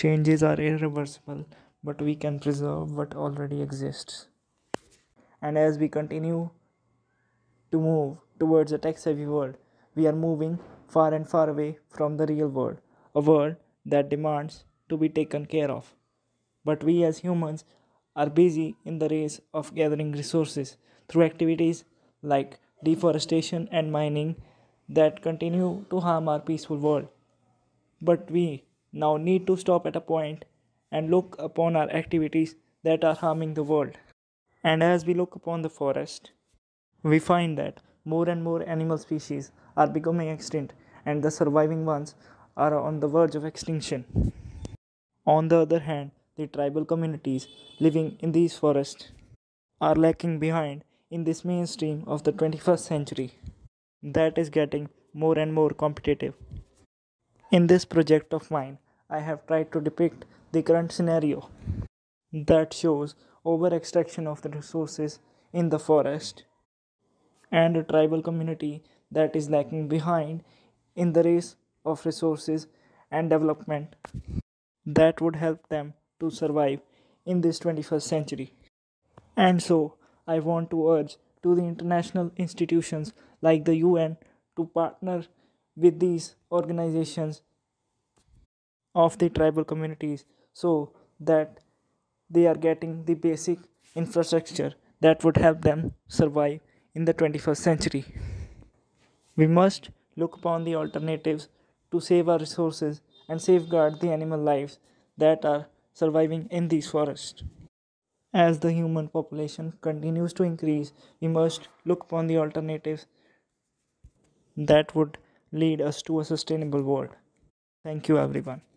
Changes are irreversible, but we can preserve what already exists. And as we continue to move towards a tech savvy world, we are moving far and far away from the real world, a world that demands to be taken care of. But we as humans are busy in the race of gathering resources through activities like deforestation and mining that continue to harm our peaceful world. But we, now need to stop at a point and look upon our activities that are harming the world. And as we look upon the forest, we find that more and more animal species are becoming extinct, and the surviving ones are on the verge of extinction. On the other hand, the tribal communities living in these forests are lagging behind in this mainstream of the 21st century that is getting more and more competitive. In this project of mine, I have tried to depict the current scenario that shows over extraction of the resources in the forest and a tribal community that is lagging behind in the race of resources and development that would help them to survive in this 21st century. And so, I want to urge to the international institutions like the UN to partner with these organizations of the tribal communities so that they are getting the basic infrastructure that would help them survive in the 21st century. We must look upon the alternatives to save our resources and safeguard the animal lives that are surviving in these forests. As the human population continues to increase, we must look upon the alternatives that would lead us to a sustainable world. Thank you, everyone.